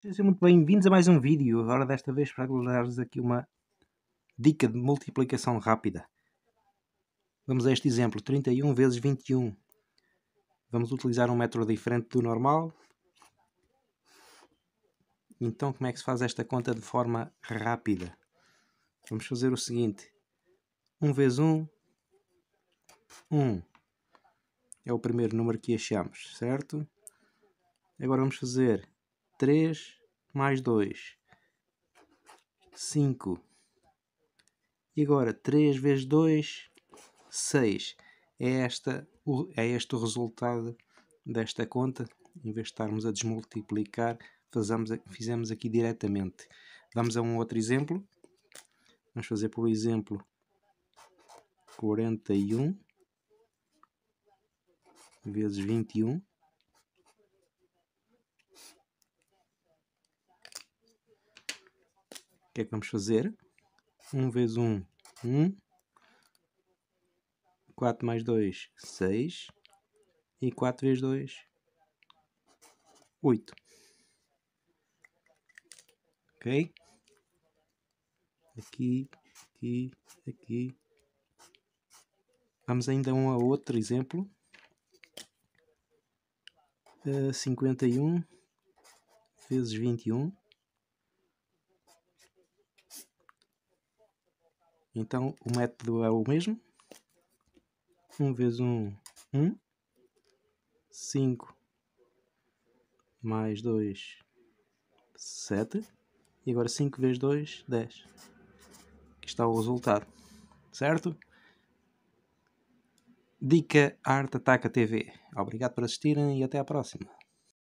Sejam muito bem-vindos a mais um vídeo, agora desta vez para dar-vos aqui uma dica de multiplicação rápida. Vamos a este exemplo, 31 vezes 21. Vamos utilizar um método diferente do normal. Então como é que se faz esta conta de forma rápida? Vamos fazer o seguinte, 1 vezes 1, 1 é o primeiro número que achamos, certo? Agora vamos fazer 3 mais 2, 5. E agora 3 vezes 2, 6. É, esta, é este o resultado desta conta. Em vez de estarmos a desmultiplicar, fazemos, fizemos aqui diretamente. Vamos a um outro exemplo. Vamos fazer, por exemplo, 41 vezes 21. que é que vamos fazer? 1 vezes 1, 1. 4 mais 2, 6. E 4 vezes 2, 8. Ok? Aqui, aqui, aqui. Vamos ainda um a outro exemplo. Uh, eh, 51 vezes 21. Então o método é o mesmo. 1 vezes 1, 1. 5 mais 2, 7. E agora 5 vezes 2, 10. Aqui está o resultado. Certo? Dica Arte Ataca TV. Obrigado por assistirem e até à próxima.